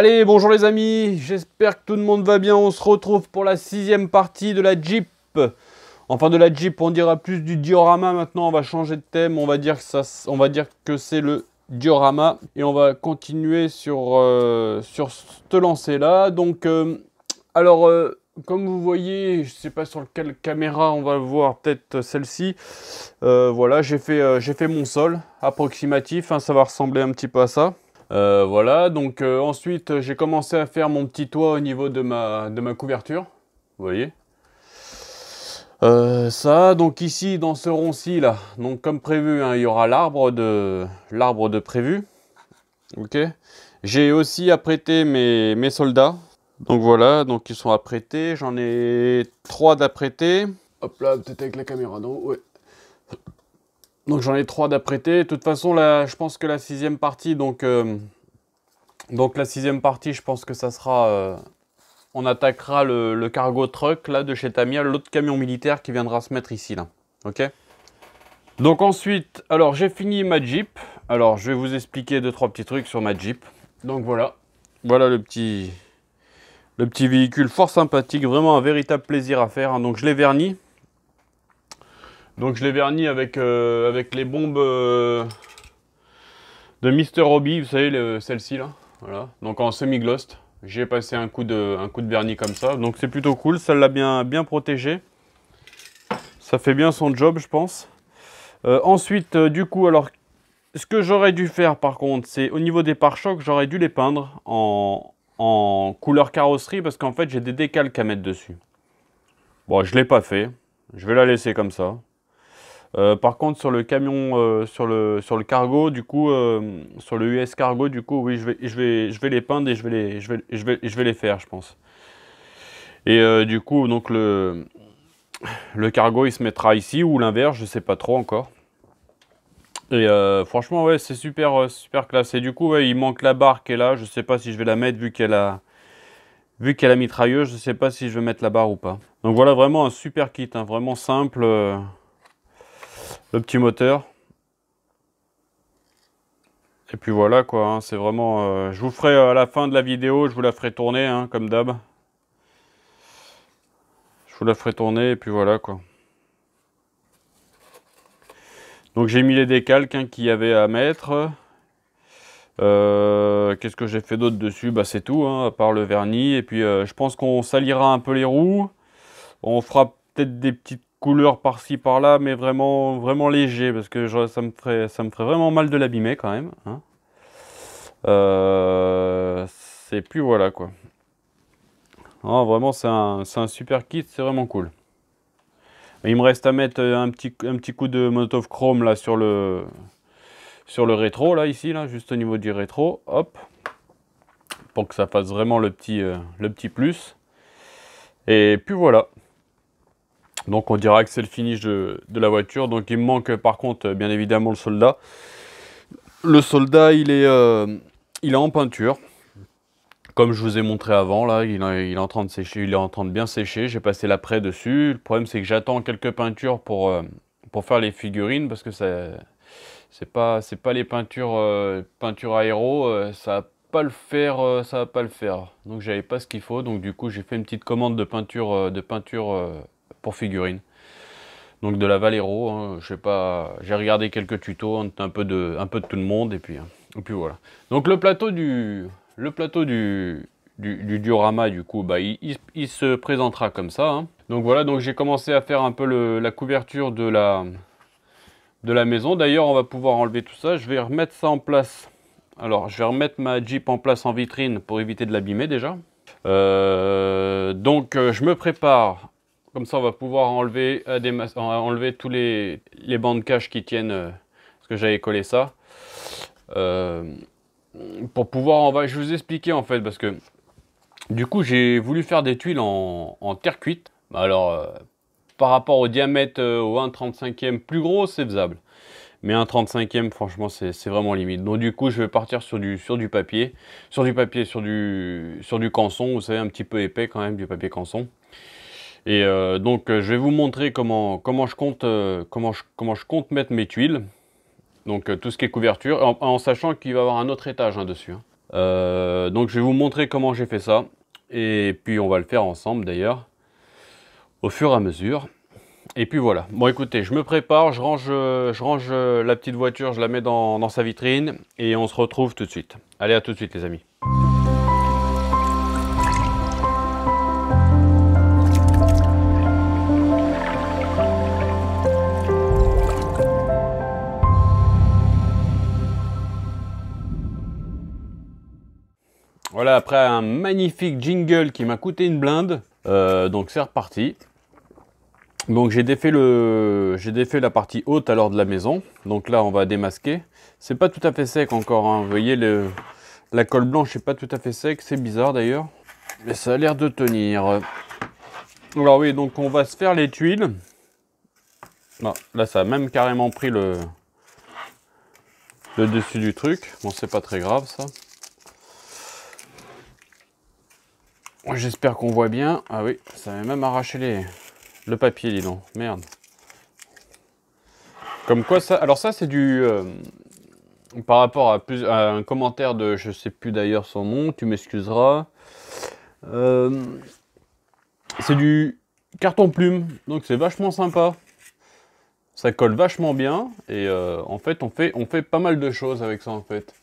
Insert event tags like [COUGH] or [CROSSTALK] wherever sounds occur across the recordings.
Allez, bonjour les amis, j'espère que tout le monde va bien. On se retrouve pour la sixième partie de la Jeep. Enfin de la Jeep, on dira plus du diorama maintenant, on va changer de thème, on va dire que, ça, on va dire que c'est le diorama. Et on va continuer sur, euh, sur ce lancer-là. Donc, euh, alors, euh, comme vous voyez, je ne sais pas sur quelle caméra on va voir, peut-être celle-ci. voilà, j'ai fait, j'ai fait mon sol approximatif, hein. ça va ressembler un petit peu à ça. Euh, voilà, donc euh, ensuite j'ai commencé à faire mon petit toit au niveau de ma, de ma couverture. Vous voyez euh, ça, donc ici dans ce rond-ci là, donc comme prévu, hein, il y aura l'arbre de l'arbre de prévu. Ok. J'ai aussi apprêté mes, mes soldats. Donc voilà, donc ils sont apprêtés. J'en ai trois d'apprêtés. Hop là, peut-être avec la caméra, non Ouais. Donc j'en ai trois d'apprêter. De toute façon, là, je pense que la sixième partie, donc, euh, donc la sixième partie, je pense que ça sera... Euh, on attaquera le, cargo truck là de chez Tamia, l'autre camion militaire qui viendra se mettre ici là. Ok Donc ensuite, alors j'ai fini ma Jeep. Alors je vais vous expliquer deux trois petits trucs sur ma Jeep. Donc voilà, voilà le petit, le petit véhicule fort sympathique, vraiment un véritable plaisir à faire. Hein. Donc je l'ai verni, donc je l'ai verni avec, euh, avec les bombes euh, de Mr. Hobby, vous savez, celle-ci là. Voilà. Donc en semi gloss J'ai passé un coup, de, coup de vernis comme ça. Donc c'est plutôt cool. Ça l'a bien, bien protégé. Ça fait bien son job, je pense. Euh, ensuite, du coup, alors, ce que j'aurais dû faire par contre, c'est au niveau des pare-chocs, j'aurais dû les peindre en, en couleur carrosserie parce qu'en fait, j'ai des décalques à mettre dessus. Bon, je ne l'ai pas fait. Je vais la laisser comme ça. Euh, par contre, sur le camion, euh, sur, le, sur le cargo, du coup, euh, sur le US cargo, du coup, oui, je vais, je vais, je vais les peindre et je vais les, je je vais, je vais les faire, je pense. Et du coup, donc le, le cargo, il se mettra ici ou l'inverse, je ne sais pas trop encore. Et franchement, ouais, c'est super, super classe. Et du coup, ouais, il manque la barre qui est là. Je ne sais pas si je vais la mettre vu qu'elle a, vu qu'elle a mitrailleuse. Je ne sais pas si je vais mettre la barre ou pas. Donc voilà, vraiment un super kit, hein, vraiment simple le petit moteur. Et puis voilà quoi, hein, c'est vraiment... Euh, je vous ferai à euh, la fin de la vidéo, je vous la ferai tourner hein, comme d'hab. Je vous la ferai tourner et puis voilà quoi. Donc j'ai mis les décalques hein, qu'il y avait à mettre. Euh, qu'est-ce que j'ai fait d'autre dessus bah, C'est tout, à part le vernis. Et puis je pense qu'on salira un peu les roues. On fera peut-être des petites couleur par-ci par-là, mais vraiment, vraiment léger, parce que ça, me ferait, ça me ferait vraiment mal de l'abîmer quand même. Hein. Euh, c'est plus voilà quoi. vraiment, c'est un, un, super kit, c'est vraiment cool. Il me reste à mettre un petit, un petit coup de of Chrome là sur le, sur le rétro, là ici, là, juste au niveau du rétro. Hop, pour que ça fasse vraiment le petit, euh, le petit plus. Et puis voilà. Donc on dira que c'est le finish de, la voiture. Donc il me manque par contre bien évidemment le soldat. Le soldat il est, euh, il en peinture. Comme je vous ai montré avant, là, il, est en train de sécher, il est en train de bien sécher. J'ai passé l'après dessus. Le problème, c'est que j'attends quelques peintures pour, euh, pour faire les figurines parce que ce c'est pas, c'est pas les peintures, euh, peinture aéro. ça pas le faire, ça va pas le faire. Donc j'avais pas ce qu'il faut, donc du coup j'ai fait une petite commande de peinture, de peinture figurines. Donc de la Valero, hein, je sais pas, j'ai regardé quelques tutos, un peu de, un peu de tout le monde, et puis, hein, voilà. Donc le plateau du, le plateau du, du, diorama, du coup, bah, il, se présentera comme ça. Hein. Donc voilà, donc j'ai commencé à faire un peu la couverture de la, de la maison. D'ailleurs, on va pouvoir enlever tout ça. Je vais remettre ça en place. Alors, je vais remettre ma Jeep en place en vitrine pour éviter de l'abîmer déjà. Euh, donc, euh, je me prépare comme ça, on va pouvoir enlever, euh, tous les, les bandes cache qui tiennent, euh, parce que j'avais collé ça. Euh, pour pouvoir, on va, bah, je vous expliquer en fait, parce que du coup, j'ai voulu faire des tuiles en, terre cuite. Bah, alors, par rapport au diamètre au 1,35e plus gros, c'est faisable. Mais un 35e, franchement, c'est vraiment limite. Donc du coup, je vais partir sur du, sur du papier, sur du papier, sur du, sur du canson. Vous savez, un petit peu épais quand même, du papier canson. Et euh, donc euh, je vais vous montrer comment, je compte, euh, comment, compte mettre mes tuiles. Donc tout ce qui est couverture, en, sachant qu'il va y avoir un autre étage hein, dessus. Hein. donc je vais vous montrer comment j'ai fait ça. Et puis on va le faire ensemble d'ailleurs, au fur et à mesure. Et puis voilà. Bon écoutez, je me prépare, je range, je range la petite voiture, je la mets dans sa vitrine et on se retrouve tout de suite. Allez à tout de suite les amis. Voilà, après un magnifique jingle qui m'a coûté une blinde, euh, donc c'est reparti. Donc j'ai défait, le... défait la partie haute alors de la maison. Donc là, on va démasquer. C'est pas tout à fait sec encore. Hein. Vous voyez, le... la colle blanche n'est pas tout à fait sec. C'est bizarre d'ailleurs. Mais ça a l'air de tenir. Alors oui, donc on va se faire les tuiles. là, ça a même carrément pris le, le dessus du truc. Bon, c'est pas très grave ça. J'espère qu'on voit bien. Ah oui, ça m'a même arraché les... le papier, dis donc. Merde. Comme quoi ça... Alors ça, c'est du... Euh, par rapport à, un commentaire de... Je sais plus d'ailleurs son nom, tu m'excuseras. Euh, c'est du carton plume. Donc c'est vachement sympa. Ça colle vachement bien. Et euh, en fait on, fait, on fait pas mal de choses avec ça, en fait.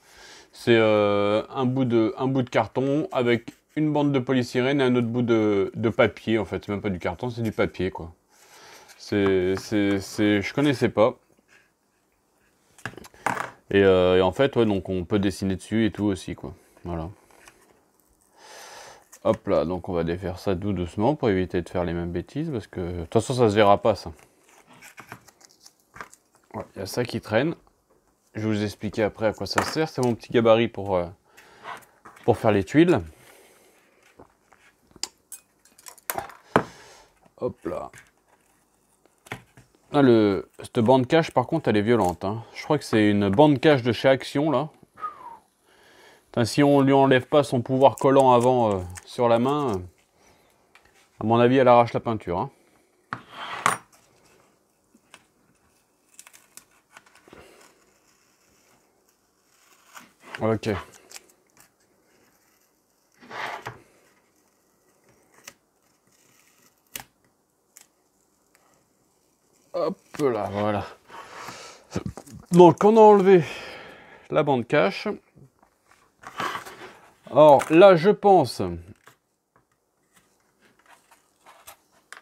C'est un, bout de... un bout de carton avec une bande de polystyrène et un autre bout de, papier, en fait. C'est même pas du carton, c'est du papier, quoi. C'est, je connaissais pas. Euh, et, en fait, ouais, donc on peut dessiner dessus et tout aussi, quoi. Voilà. Hop là, donc on va défaire ça doucement pour éviter de faire les mêmes bêtises, parce que de toute façon, ça se verra pas, ça. Il y a ça qui traîne. Je vais vous expliquer après à quoi ça sert. C'est mon petit gabarit pour, euh, pour faire les tuiles. Hop là. Ah, le, cette bande cache, par contre, elle est violente. Hein. Je crois que c'est une bande cache de chez Action, là. si on lui enlève pas son pouvoir collant avant euh, sur la main, euh, à mon avis, elle arrache la peinture. Hein. Ok. là, voilà. Donc on a enlevé la bande cache. Alors là, je pense...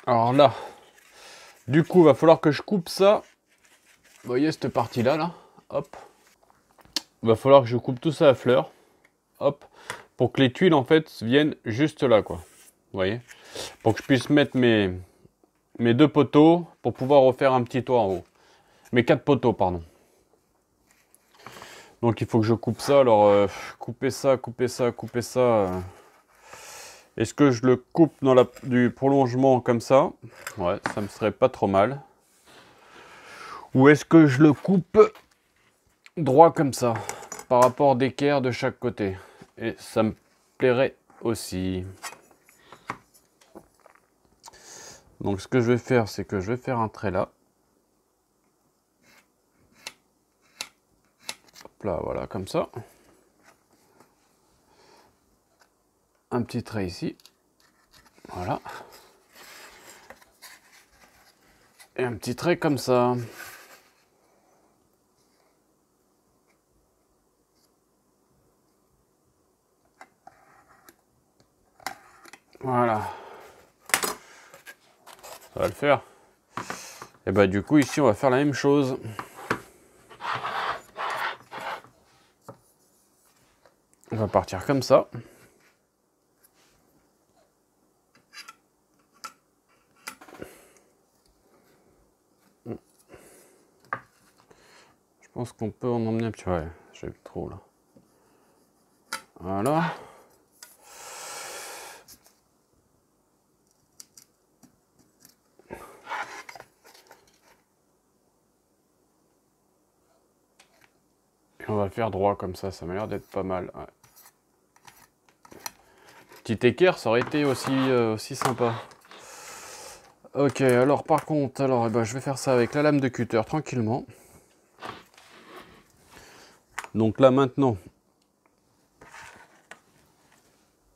Alors là, du coup, va falloir que je coupe ça. voyez cette partie-là, là Hop. Va falloir que je coupe tout ça à fleur. Hop. Pour que les tuiles, en fait, viennent juste là, quoi. voyez Pour que je puisse mettre mes, mes deux poteaux pour pouvoir refaire un petit toit en haut. Mes quatre poteaux, pardon. Donc il faut que je coupe ça. Alors euh, couper ça, couper ça, couper ça. Est-ce que je le coupe dans la, du prolongement comme ça Ouais, ça me serait pas trop mal. Ou est-ce que je le coupe droit comme ça par rapport d'équerre de chaque côté Et ça me plairait aussi. Donc ce que je vais faire, c'est que je vais faire un trait là. Hop là, voilà, comme ça. Un petit trait ici. Voilà. Et un petit trait comme ça. Voilà va le faire. Et bah du coup ici on va faire la même chose. On va partir comme ça. Je pense qu'on peut en emmener un petit... Ouais, j'ai trop là. Voilà. faire droit comme ça, ça m'a l'air d'être pas mal. Petit équerre, ça aurait été aussi, euh, aussi sympa. Ok, alors par contre, alors, eh ben, je vais faire ça avec la lame de cutter tranquillement. Donc là maintenant,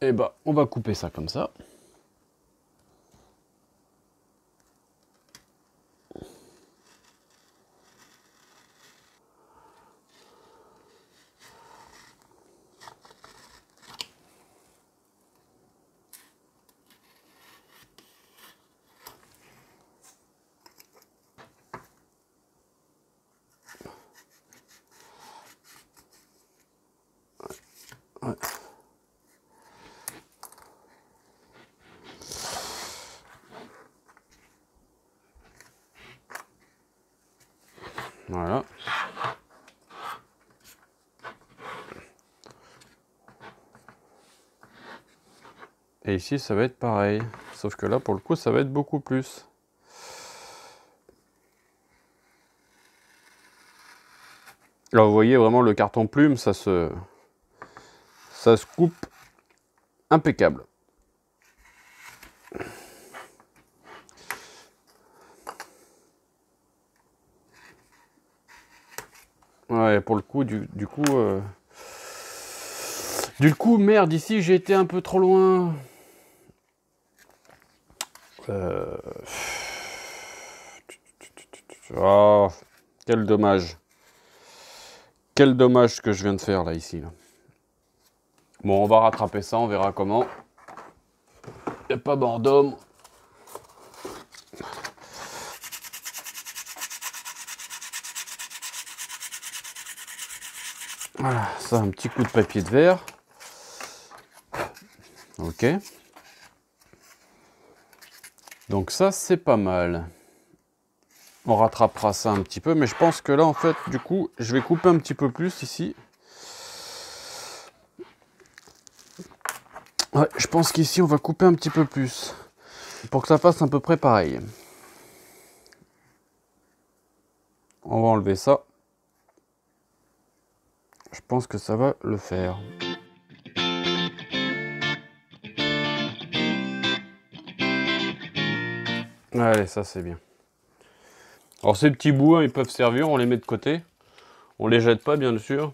et eh ben, on va couper ça comme ça. ici, ça va être pareil. Sauf que là, pour le coup, ça va être beaucoup plus. Alors, vous voyez vraiment le carton plume, ça se, ça se coupe impeccable. Ouais, pour le coup, du, coup, euh, du coup, merde, ici j'ai été un peu trop loin. Euh, oh, quel dommage. Quel dommage que je viens de faire là, ici. Bon, on va rattraper ça, on verra comment. Il a pas bord d'homme. Voilà, ça, un petit coup de papier de verre. Ok. Donc ça, c'est pas mal. On rattrapera ça un petit peu, mais je pense que là, en fait, du coup, je vais couper un petit peu plus ici. je pense qu'ici, on va couper un petit peu plus pour que ça fasse à peu près pareil. On va enlever ça. Je pense que ça va le faire. Allez, ça c'est bien. Alors ces petits bouts, hein, ils peuvent servir, on les met de côté. On les jette pas, bien sûr.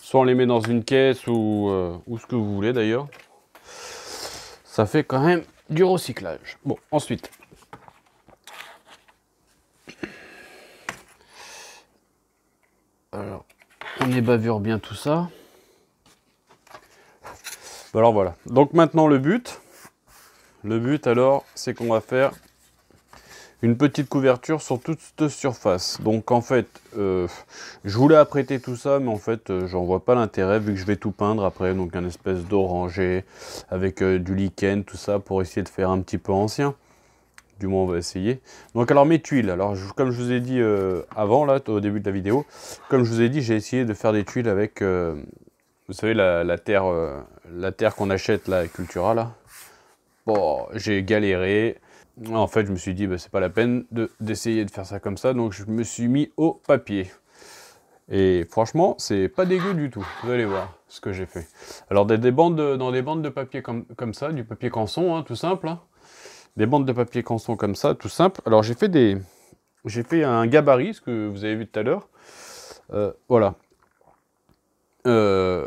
Soit on les met dans une caisse ou, euh, ou ce que vous voulez d'ailleurs. Ça fait quand même du recyclage. Bon, ensuite. Alors, on ébavure bien tout ça. Bah, alors voilà. Donc maintenant le but, le but alors, c'est qu'on va faire une petite couverture sur toute cette surface. Donc en fait, euh, je voulais apprêter tout ça, mais en fait, je euh, j'en vois pas l'intérêt vu que je vais tout peindre après. Donc un espèce d'oranger avec euh, du lichen, tout ça, pour essayer de faire un petit peu ancien. Du moins, on va essayer. Donc alors mes tuiles. Alors comme je vous ai dit avant, là, au début de la vidéo, comme je vous ai dit, j'ai essayé de faire des tuiles avec, vous savez, la, terre, la terre qu'on achète, la Cultura, là, Bon, j'ai galéré. En fait, je me suis dit, bah, c'est pas la peine d'essayer de, faire ça comme ça, donc je me suis mis au papier. Et franchement, c'est pas dégueu du tout. Vous allez voir ce que j'ai fait. Alors, des, bandes dans des bandes de papier comme, ça, du papier canson, hein, tout simple. Hein. Des bandes de papier canson comme ça, tout simple. Alors, j'ai fait des, j'ai fait un gabarit, ce que vous avez vu tout à l'heure. Euh, voilà. Euh,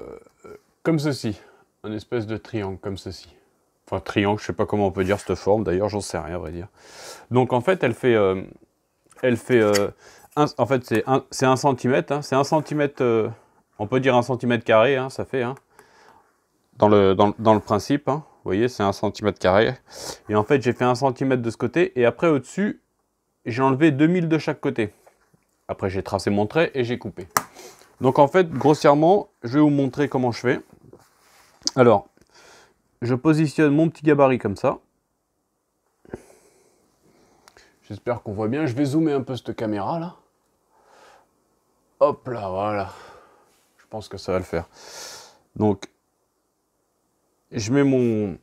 comme ceci. Un espèce de triangle comme ceci. Enfin, triangle, je sais pas comment on peut dire cette forme, d'ailleurs, j'en sais rien, à vrai dire. Donc, en fait, elle fait. Euh, elle fait euh, en fait, c'est 1 cm. c'est 1 cm. Hein. Euh, on peut dire 1 cm carré, hein, ça fait. Hein, dans, le, dans, dans, le principe, hein. vous voyez, c'est 1 cm carré. Et en fait, j'ai fait 1 cm de ce côté. Et après, au-dessus, j'ai enlevé 2000 de chaque côté. Après, j'ai tracé mon trait et j'ai coupé. Donc, en fait, grossièrement, je vais vous montrer comment je fais. Alors, je positionne mon petit gabarit comme ça. J'espère qu'on voit bien. Je vais zoomer un peu cette caméra là. Hop là, voilà. Je pense que ça va le faire. Donc, je mets mon,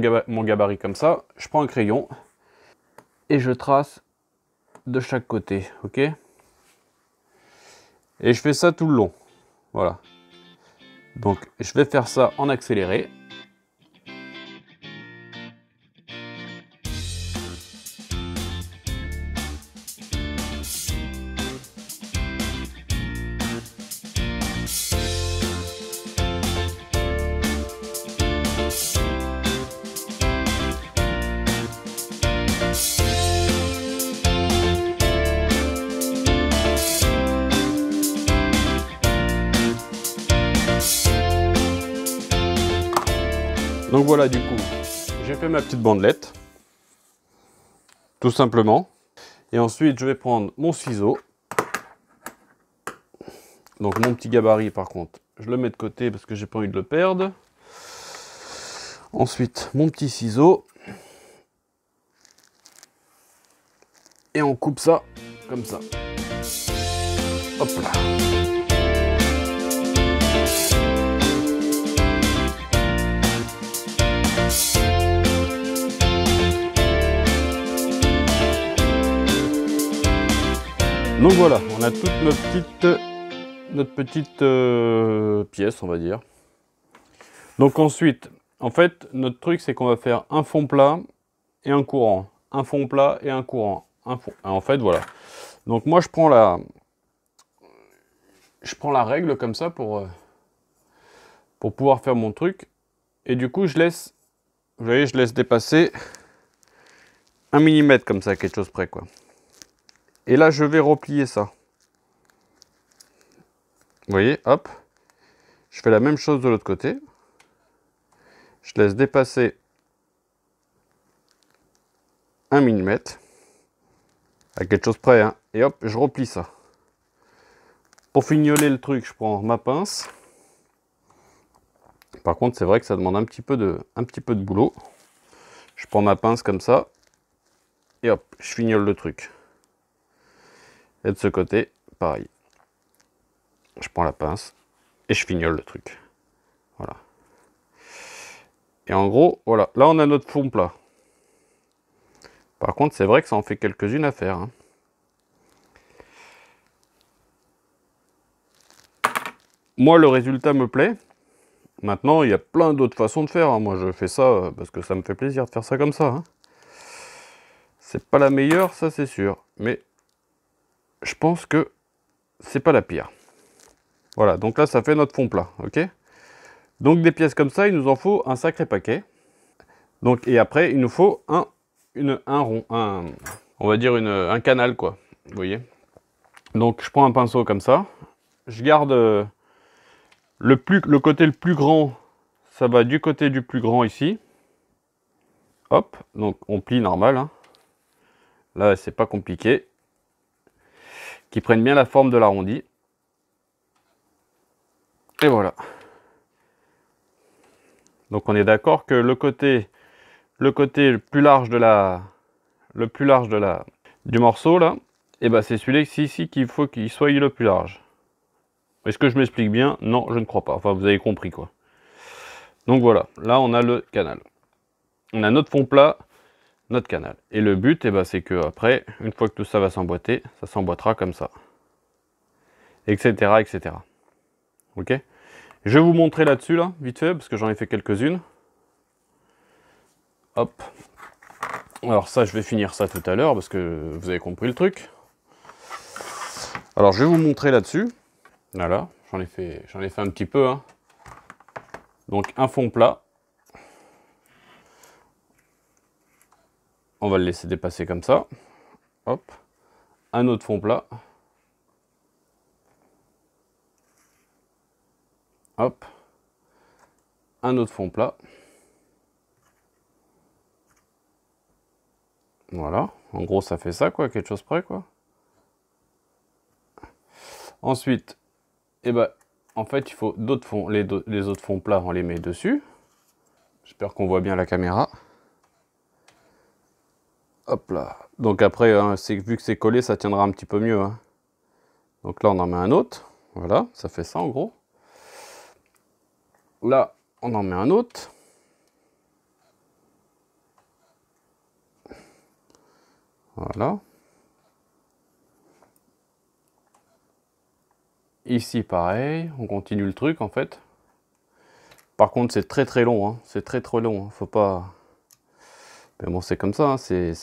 gabarit, mon gabarit comme ça. Je prends un crayon et je trace de chaque côté. Ok Et je fais ça tout le long. Voilà. Donc, je vais faire ça en accéléré. bandelette, tout simplement. Et ensuite, je vais prendre mon ciseau. Donc mon petit gabarit, par contre, je le mets de côté parce que j'ai pas envie de le perdre. Ensuite, mon petit ciseau. Et on coupe ça comme ça. Hop là. Donc voilà, on a toute notre petite, euh, pièce, on va dire. Donc ensuite, en fait, notre truc, c'est qu'on va faire un fond plat et un courant. Un fond plat et un courant. Un En fait, voilà. Donc moi, je prends la, je prends la règle comme ça pour, euh, pour pouvoir faire mon truc. Et du coup, je laisse, je laisse dépasser un millimètre comme ça, quelque chose près, quoi. Et là, je vais replier ça. Vous voyez, hop. Je fais la même chose de l'autre côté. Je laisse dépasser un mm. À quelque chose près, hein. Et hop, je replie ça. Pour fignoler le truc, je prends ma pince. Par contre, c'est vrai que ça demande un petit, peu de, un petit peu de boulot. Je prends ma pince comme ça. Et hop, je fignole le truc. Et de ce côté, pareil. Je prends la pince et je fignole le truc. Voilà. Et en gros, voilà. Là, on a notre fond plat. Par contre, c'est vrai que ça en fait quelques-unes à faire. Hein. Moi, le résultat me plaît. Maintenant, il y a plein d'autres façons de faire. Hein. Moi, je fais ça euh, parce que ça me fait plaisir de faire ça comme ça. Hein. C'est pas la meilleure, ça c'est sûr. Mais je pense que c'est pas la pire. Voilà, donc là, ça fait notre fond plat, ok Donc des pièces comme ça, il nous en faut un sacré paquet. Donc, et après, il nous faut un, une, un rond, un, on va dire un canal, quoi, vous voyez Donc, je prends un pinceau comme ça, je garde euh, le, le côté le plus grand, ça va du côté du plus grand ici. Hop, donc on plie normal, hein. Là, c'est pas compliqué prennent bien la forme de l'arrondi. Et voilà. Donc on est d'accord que le côté, le côté le plus large de la, le plus large de la, du morceau là, et eh ben c'est celui-ci ici qu'il faut qu'il soit le plus large. Est-ce que je m'explique bien Non, je ne crois pas. Enfin, vous avez compris quoi. Donc voilà, là on a le canal. On a notre fond plat notre canal. Et le but, eh ben, c'est que après, une fois que tout ça va s'emboîter, ça s'emboîtera comme ça. Etc. etc. Ok Je vais vous montrer là-dessus, là, vite fait, parce que j'en ai fait quelques-unes. Hop. Alors ça, je vais finir ça tout à l'heure, parce que vous avez compris le truc. Alors je vais vous montrer là-dessus. Voilà, j'en ai, fait, ai fait un petit peu. Hein. Donc un fond plat. on va le laisser dépasser comme ça. Hop. Un autre fond plat. Hop. Un autre fond plat. Voilà. En gros, ça fait ça, quoi, quelque chose près, quoi. Ensuite, eh ben, en fait, il faut d'autres fonds, les, les autres fonds plats, on les met dessus. J'espère qu'on voit bien la caméra. Hop là. Donc après, hein, vu que c'est collé, ça tiendra un petit peu mieux. Hein. Donc là, on en met un autre. Voilà, ça fait ça en gros. Là, on en met un autre. Voilà. Ici, pareil, on continue le truc en fait. Par contre, c'est très très long, hein. c'est très très long, faut pas... Mais bon, c'est comme ça, hein, c'est,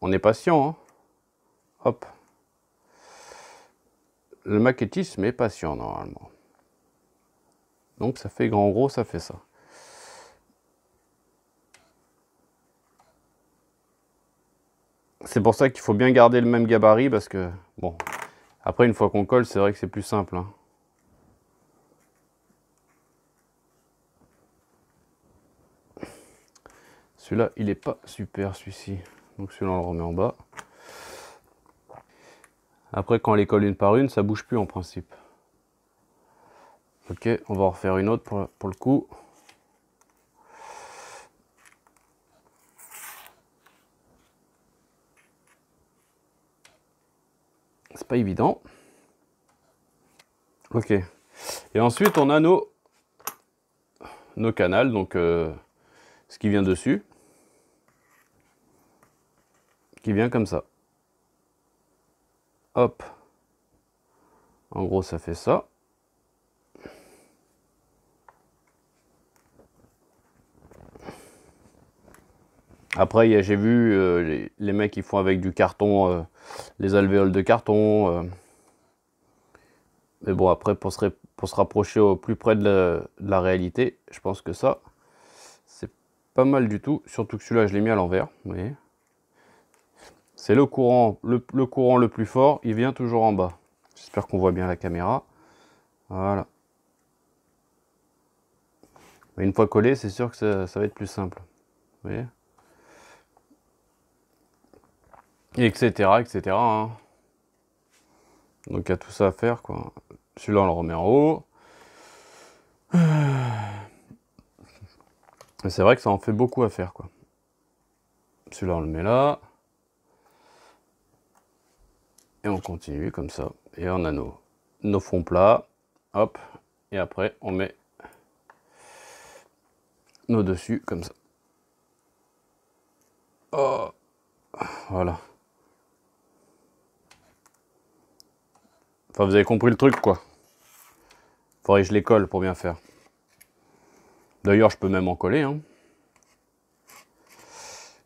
On est patient, hein. Hop. Le maquettisme est patient, normalement. Donc, ça fait grand gros, ça fait ça. C'est pour ça qu'il faut bien garder le même gabarit, parce que, bon, après, une fois qu'on colle, c'est vrai que c'est plus simple, hein. Celui-là, il est pas super celui-ci. Donc celui-là, on le remet en bas. Après, quand on les colle une par une, ça bouge plus en principe. Ok, on va en refaire une autre pour, le coup. C'est pas évident. Ok. Et ensuite, on a nos, nos canals, donc euh, ce qui vient dessus qui vient comme ça. Hop. En gros, ça fait ça. Après, j'ai vu euh, les, mecs qui font avec du carton, euh, les alvéoles de carton. Euh. Mais bon, après, pour se, se, rapprocher au plus près de la, de la réalité, je pense que ça, c'est pas mal du tout. Surtout que celui-là, je l'ai mis à l'envers. Vous voyez c'est le courant le, courant le plus fort, il vient toujours en bas. J'espère qu'on voit bien la caméra. Voilà. une fois collé, c'est sûr que ça, va être plus simple. Vous voyez Etc, etc. Hein. Donc il y a tout ça à faire. quoi. Celui-là, on le remet en haut. [SIGHS] C'est vrai que ça en fait beaucoup à faire. quoi. Celui-là, on le met là et on continue comme ça. Et on a nos, fonds plats, hop, et après on met nos dessus comme ça. Oh, voilà. Enfin, vous avez compris le truc, quoi. Faudrait que je les colle pour bien faire. D'ailleurs, je peux même en coller. Hein.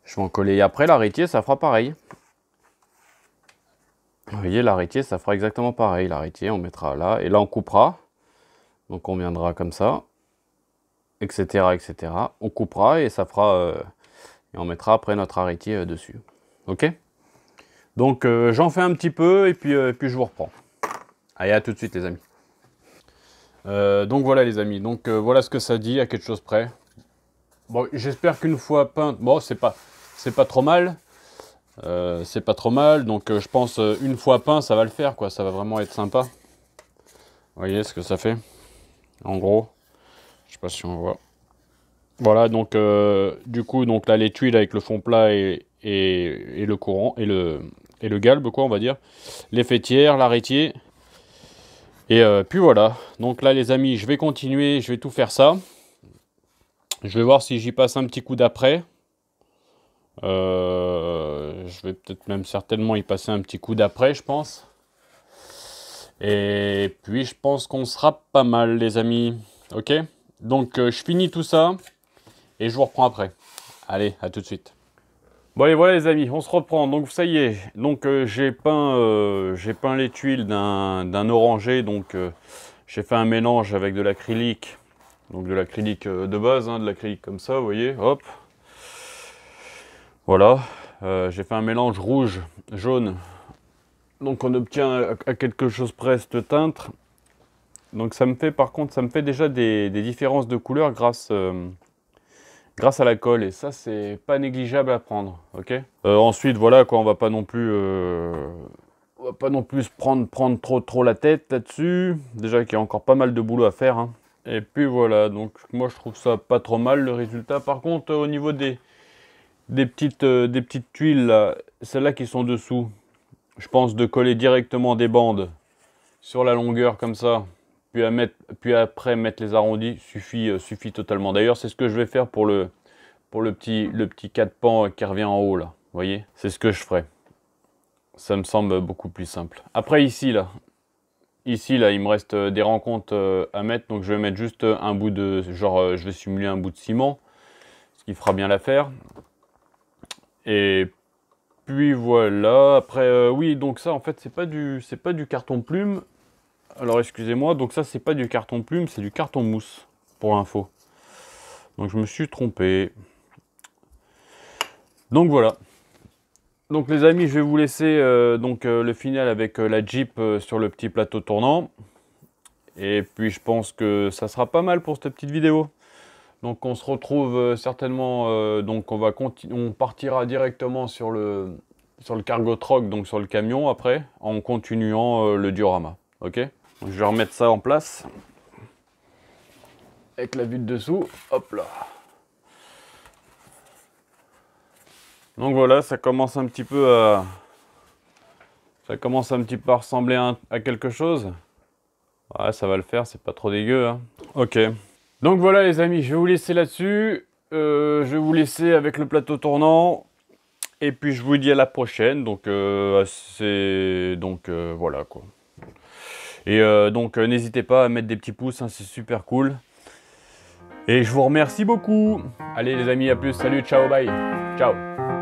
Je vais en coller et après l'arrêtier, ça fera pareil. Vous voyez, l'arrêtier, ça fera exactement pareil. L'arrêtier, on mettra là, et là, on coupera. Donc, on viendra comme ça, etc., etc. On coupera, et ça fera... Euh, et on mettra après notre arêtier euh, dessus. OK Donc, euh, j'en fais un petit peu, et puis, puis je vous reprends. Allez, à tout de suite, les amis. donc, voilà, les amis. Donc, voilà ce que ça dit, à quelque chose près. Bon, j'espère qu'une fois peint... Bon, c'est pas... C'est pas trop mal. Euh, c'est pas trop mal, donc euh, je pense euh, une fois peint, ça va le faire, quoi. Ça va vraiment être sympa. Vous voyez ce que ça fait En gros, je sais pas si on voit. Voilà, donc du coup, donc là, les tuiles avec le fond plat et, et, le courant et le et le galbe, quoi, on va dire. Les fêtières, l'arrêtier. Et puis voilà. Donc là, les amis, je vais continuer, je vais tout faire ça. Je vais voir si j'y passe un petit coup d'après. Euh, je vais peut-être même certainement y passer un petit coup d'après, je pense. Et puis, je pense qu'on sera pas mal, les amis. Ok Donc, euh, je finis tout ça et je vous reprends après. Allez, à tout de suite. Bon et voilà les amis, on se reprend. Donc ça y est, donc euh, j'ai peint, j'ai peint les tuiles d'un oranger. Donc j'ai fait un mélange avec de l'acrylique, donc de l'acrylique de base, hein, de l'acrylique comme ça, vous voyez, hop, voilà, euh, j'ai fait un mélange rouge-jaune. Donc on obtient euh, à quelque chose près cette Donc ça me fait par contre, ça me fait déjà des, différences de couleurs grâce, euh, grâce à la colle. Et ça, c'est pas négligeable à prendre. ok ensuite, voilà, quoi, on va pas non plus... va pas non plus prendre, prendre trop trop la tête là-dessus. Déjà qu'il y a encore pas mal de boulot à faire. Hein. Et puis voilà, donc moi je trouve ça pas trop mal le résultat. Par contre, au niveau des, des petites, euh, des petites tuiles, celles-là qui sont dessous. Je pense de coller directement des bandes sur la longueur comme ça, puis, à mettre, puis après mettre les arrondis suffit, euh, suffit totalement. D'ailleurs, c'est ce que je vais faire pour le, pour le petit, le petit 4 pans qui revient en haut là. Vous voyez C'est ce que je ferai. Ça me semble beaucoup plus simple. Après ici là, ici là il me reste euh, des rencontres à mettre donc je vais mettre juste un bout de genre je vais simuler un bout de ciment ce qui fera bien l'affaire et puis voilà, après, euh, oui, donc ça, en fait, c'est pas du, c'est pas du carton plume. Alors, excusez-moi, donc ça, c'est pas du carton plume, c'est du carton mousse, pour info. Donc, je me suis trompé. Donc, voilà. Donc, les amis, je vais vous laisser euh, donc, euh, le final avec la Jeep sur le petit plateau tournant. Et puis, je pense que ça sera pas mal pour cette petite vidéo. Donc on se retrouve euh, certainement, euh, donc on, va on partira directement sur le, sur le cargo troc, donc sur le camion après, en continuant euh, le diorama. Ok Je vais remettre ça en place. Avec la vue de dessous, hop là. Donc voilà, ça commence un petit peu à... Ça commence un petit peu à ressembler à, quelque chose. Ouais, ça va le faire, c'est pas trop dégueu. Hein. Ok. Donc voilà les amis, je vais vous laisser là-dessus. Euh, je vais vous laisser avec le plateau tournant. Et puis je vous dis à la prochaine. Donc c'est euh, donc euh, voilà quoi. Et donc n'hésitez pas à mettre des petits pouces, hein, c'est super cool. Et je vous remercie beaucoup. Allez les amis, à plus, salut, ciao, bye. Ciao.